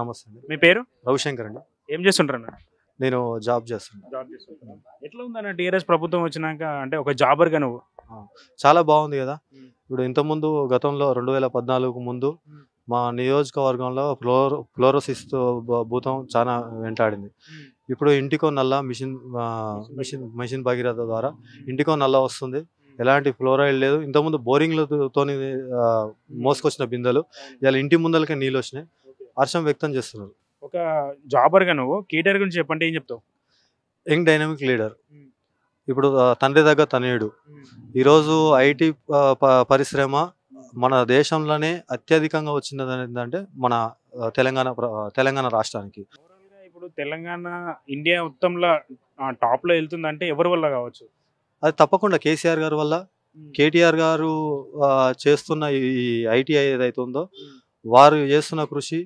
నమస్తే మీ పేరు రవిశంకర్ అండి ఏం చేస్తుంటారు అన్న నేను జాబ్ చేస్తున్నాను జాబ్ ఎట్లా ఉందన్న టీఆర్ఎస్ ప్రభుత్వం వచ్చినాక అంటే ఒక జాబర్గా నువ్వు చాలా బాగుంది కదా ఇప్పుడు ఇంతకుముందు గతంలో రెండు వేల పద్నాలుగు ముందు మా నియోజకవర్గంలో ఫ్లోరో ఫ్లోరోసిస్ భూతం చాలా వెంటాడింది ఇప్పుడు ఇంటికో నల్ల మిషన్ మిషన్ మిషన్ భగీరథ ద్వారా ఇంటికో నల్ల వస్తుంది ఎలాంటి ఫ్లోరైడ్ లేదు ఇంతకుముందు బోరింగ్లతో మోసుకొచ్చిన బిందెలు ఇలా ఇంటి ముందలకే నీళ్ళు వచ్చినాయి హర్షం వ్యక్తం చేస్తున్నారు ఒక జాబర్గా నువ్వు కేటర్ గురించి చెప్పంటే ఏం చెప్తావు యంగ్ డైనమిక్ లీడర్ ఇప్పుడు తండ్రి దగ్గర తనేడు ఈరోజు ఐటీ పరిశ్రమ మన దేశంలోనే అత్యధికంగా వచ్చినది ఏంటంటే మన తెలంగాణ తెలంగాణ రాష్ట్రానికి ఇప్పుడు తెలంగాణ ఇండియా మొత్తంలో టాప్ లో వెళ్తుందంటే ఎవరి వల్ల కావచ్చు అది తప్పకుండా కేసీఆర్ గారి వల్ల కేటీఆర్ గారు చేస్తున్న ఈ ఐటీఐ ఏదైతే ఉందో వారు చేస్తున్న కృషి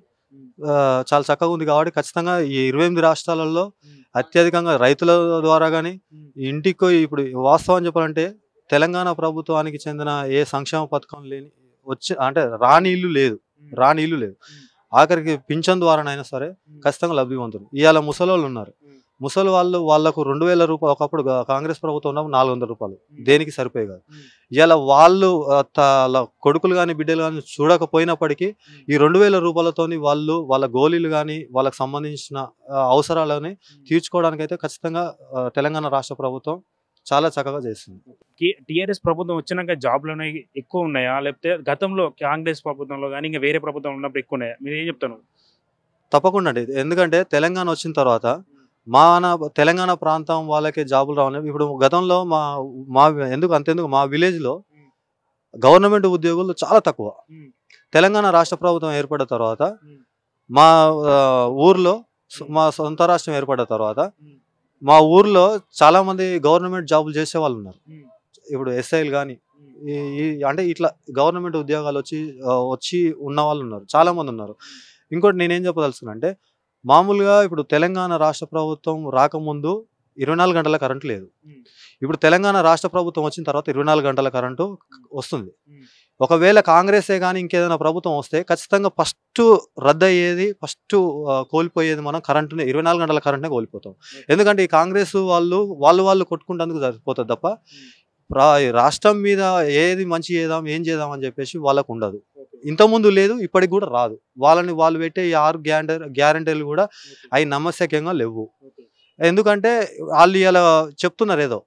చాలా చక్కగా ఉంది కాబట్టి ఖచ్చితంగా ఈ ఇరవై ఎనిమిది రాష్ట్రాలలో అత్యధికంగా రైతుల ద్వారా కానీ ఇంటికి ఇప్పుడు వాస్తవం చెప్పాలంటే తెలంగాణ ప్రభుత్వానికి చెందిన ఏ సంక్షేమ పథకం లేని వచ్చి అంటే రాని ఇల్లు లేదు రాని ఇల్లు లేదు ఆఖరికి పింఛన్ ద్వారానైనా సరే ఖచ్చితంగా లబ్ధివంతులు ఇవాళ ముసలి ఉన్నారు ముసలి వాళ్ళు వాళ్ళకు రెండు వేల రూపాయలు ఒకప్పుడు కాంగ్రెస్ ప్రభుత్వం ఉన్నప్పుడు నాలుగు వందల రూపాయలు దేనికి సరిపోయి కాదు ఇలా వాళ్ళు కొడుకులు కానీ బిడ్డలు కానీ చూడకపోయినప్పటికీ ఈ రెండు వేల రూపాయలతోని వాళ్ళు వాళ్ళ గోళీలు కానీ వాళ్ళకు సంబంధించిన అవసరాలని తీర్చుకోవడానికైతే ఖచ్చితంగా తెలంగాణ రాష్ట్ర ప్రభుత్వం చాలా చక్కగా చేస్తుంది టీఆర్ఎస్ ప్రభుత్వం వచ్చినాక జాబ్లు అనేవి ఎక్కువ ఉన్నాయా లేకపోతే గతంలో కాంగ్రెస్ ప్రభుత్వంలో కానీ ఇంకా వేరే ప్రభుత్వంలో ఉన్నప్పుడు ఎక్కువ ఉన్నాయా మీరు ఏం చెప్తాను తప్పకుండా అండి ఎందుకంటే తెలంగాణ వచ్చిన తర్వాత మన తెలంగాణ ప్రాంతం వాళ్ళకి జాబులు రావడం ఇప్పుడు గతంలో మా మా ఎందుకు అంతెందుకు మా విలేజ్లో గవర్నమెంట్ ఉద్యోగులు చాలా తక్కువ తెలంగాణ రాష్ట్ర ప్రభుత్వం ఏర్పడిన తర్వాత మా ఊర్లో మా సొంత రాష్ట్రం ఏర్పడిన తర్వాత మా ఊర్లో చాలామంది గవర్నమెంట్ జాబులు చేసే వాళ్ళు ఉన్నారు ఇప్పుడు ఎస్ఐలు కానీ అంటే ఇట్లా గవర్నమెంట్ ఉద్యోగాలు వచ్చి వచ్చి ఉన్న వాళ్ళు ఉన్నారు చాలామంది ఉన్నారు ఇంకోటి నేనేం చెప్పదలుచుకున్నా అంటే మామూలుగా ఇప్పుడు తెలంగాణ రాష్ట్ర ప్రభుత్వం రాకముందు ఇరవై నాలుగు గంటల కరెంటు లేదు ఇప్పుడు తెలంగాణ రాష్ట్ర ప్రభుత్వం వచ్చిన తర్వాత ఇరవై నాలుగు గంటల కరెంటు వస్తుంది ఒకవేళ కాంగ్రెసే కానీ ఇంకేదైనా ప్రభుత్వం వస్తే ఖచ్చితంగా ఫస్ట్ రద్దయ్యేది ఫస్ట్ కోల్పోయేది మనం కరెంటుని ఇరవై నాలుగు గంటల కరెంటునే కోల్పోతాం ఎందుకంటే ఈ కాంగ్రెస్ వాళ్ళు వాళ్ళు వాళ్ళు కొట్టుకుంటేందుకు సరిపోతుంది తప్ప రాష్ట్రం మీద ఏది మంచి చేద్దాం ఏం చేద్దాం అని చెప్పేసి వాళ్ళకు ఉండదు ఇంతకుముందు లేదు ఇప్పటికి కూడా రాదు వాళ్ళని వాళ్ళు పెట్టే ఈ ఆరు గ్యారంటీ గ్యారంటీలు కూడా అవి నమ్మశక్యంగా లేవు ఎందుకంటే వాళ్ళు ఇలా చెప్తున్నారు ఏదో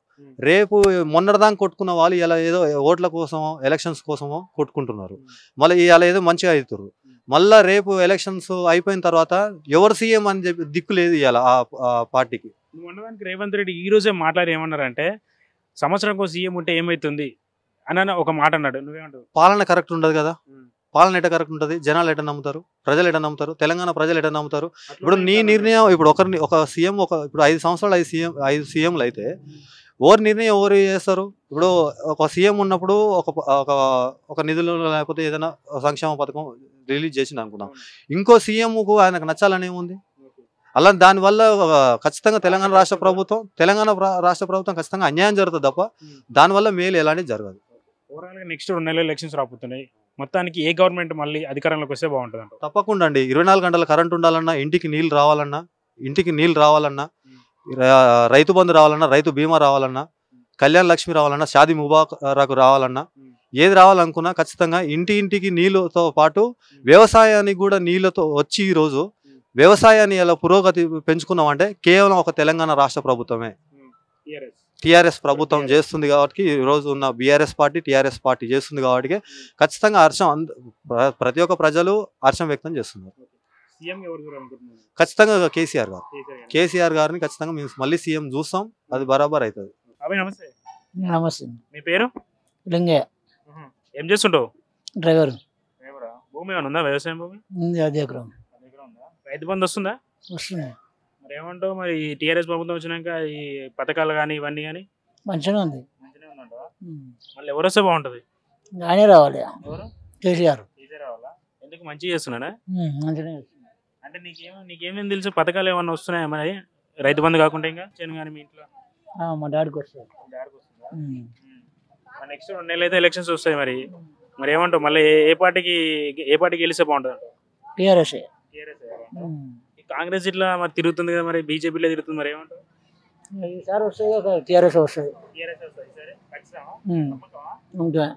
రేపు మొన్నటిదాకా కొట్టుకున్న వాళ్ళు ఇలా ఏదో ఓట్ల కోసమో ఎలక్షన్స్ కోసమో కొట్టుకుంటున్నారు మళ్ళీ ఇలా ఏదో మంచిగా అవుతారు మళ్ళీ రేపు ఎలక్షన్స్ అయిపోయిన తర్వాత ఎవరు సీఎం అని చెప్పి దిక్కు లేదు ఇలా ఆ పార్టీకి ఉండడానికి రేవంత్ రెడ్డి ఈ రోజే మాట్లాడి ఏమన్నారంటే సంవత్సరం కోసం సీఎం ఉంటే ఏమవుతుంది అని ఒక మాట అన్నాడు నువ్వేమంటావు పాలన కరెక్ట్ ఉండదు కదా పాలన ఎట కరెక్ట్ ఉంటుంది జనాలు ఎట నమ్ముతారు ప్రజలు ఎట నమ్ముతారు తెలంగాణ ప్రజలు ఎట నమ్ముతారు ఇప్పుడు నీ నిర్ణయం ఇప్పుడు ఒకరిని ఒక సీఎం ఒక ఇప్పుడు ఐదు సంవత్సరాలు ఐదు సీఎం ఐదు సీఎంలు అయితే ఓరి నిర్ణయం ఎవరు చేస్తారు ఇప్పుడు ఒక సీఎం ఉన్నప్పుడు ఒక ఒక ఒక నిధులు లేకపోతే ఏదైనా సంక్షేమ పథకం రిలీజ్ చేసింది అనుకుందాం ఇంకో సీఎంకు ఆయనకు నచ్చాలని ఉంది అలా దానివల్ల ఖచ్చితంగా తెలంగాణ రాష్ట్ర ప్రభుత్వం తెలంగాణ రాష్ట్ర ప్రభుత్వం ఖచ్చితంగా అన్యాయం జరుగుతుంది తప్ప దానివల్ల మేలు ఎలాంటి జరగదు ఓవరాల్గా నెక్స్ట్ రెండు నెలలు ఎలక్షన్స్ రాబోతున్నాయి మొత్తానికి ఏ గవర్నమెంట్ మళ్ళీ అధికారంలోకి వస్తే బాగుంటుంది అంట తప్పకుండా అండి ఇరవై నాలుగు గంటల కరెంట్ ఉండాలన్నా ఇంటికి నీళ్ళు రావాలన్నా ఇంటికి నీళ్ళు రావాలన్నా రైతు బంధు రావాలన్నా రైతు బీమా రావాలన్నా కళ్యాణ లక్ష్మి రావాలన్నా షాది ముబారకు రావాలన్నా ఏది రావాలనుకున్నా ఖచ్చితంగా ఇంటి ఇంటికి నీళ్ళతో పాటు వ్యవసాయానికి కూడా నీళ్ళతో వచ్చి ఈరోజు వ్యవసాయాన్ని ఎలా పురోగతి పెంచుకున్నామంటే కేవలం ఒక తెలంగాణ రాష్ట్ర ప్రభుత్వమే టీఆర్ఎస్ ప్రభుత్వం చేస్తుంది కాబట్టి ఈరోజు ఉన్న బీఆర్ఎస్ పార్టీ టీఆర్ఎస్ పార్టీ చేస్తుంది కాబట్టి ఖచ్చితంగా హర్షం ప్రతి ఒక్క ప్రజలు హర్షం వ్యక్తం చేస్తున్నారు ఖచ్చితంగా కేసీఆర్ గారు కేసీఆర్ గారిని ఖచ్చితంగా మేము మళ్ళీ సీఎం చూస్తాం అది బరాబర్ అవుతుంది నమస్తే మీ పేరు లింగయ్య ఏం చేస్తుంటావు డ్రైవర్ భూమి ఏమైనా ఉందా వ్యవసాయం భూమి రైతు బంధు వస్తుందా వస్తుంది ఏమంటావు మరి టీఆర్ఎస్ ప్రభుత్వం వచ్చినాక ఈ పథకాలు కానీ ఇవన్నీ కానీ మంచిగా ఉంది మళ్ళీ ఎవరు వస్తే బాగుంటుంది ఆయనే రావాలి కేసీఆర్ ఎందుకు మంచిగా చేస్తున్నాడా మంచిగా అంటే నీకేం నీకేమేమి తెలుసు పథకాలు ఏమన్నా వస్తున్నాయా మరి రైతు బంధు కాకుండా ఇంకా చేయను కానీ మీ ఇంట్లో మా డాడీకి వస్తుంది నెక్స్ట్ రెండు నెలలు అయితే ఎలక్షన్స్ వస్తాయి మరి మరి ఏమంటావు మళ్ళీ ఏ పార్టీకి ఏ పార్టీకి గెలిస్తే బాగుంటుంది టీఆర్ఎస్ టీఆర్ఎస్ కాంగ్రెస్ ఇట్లా మరి తిరుగుతుంది కదా మరి బీజేపీలో తిరుగుతుంది మరి ఏమంటారు సార్ వస్తుంది టీఆర్ఎస్ వస్తుంది టీఆర్ఎస్ వస్తుంది సరే ఖచ్చితంగా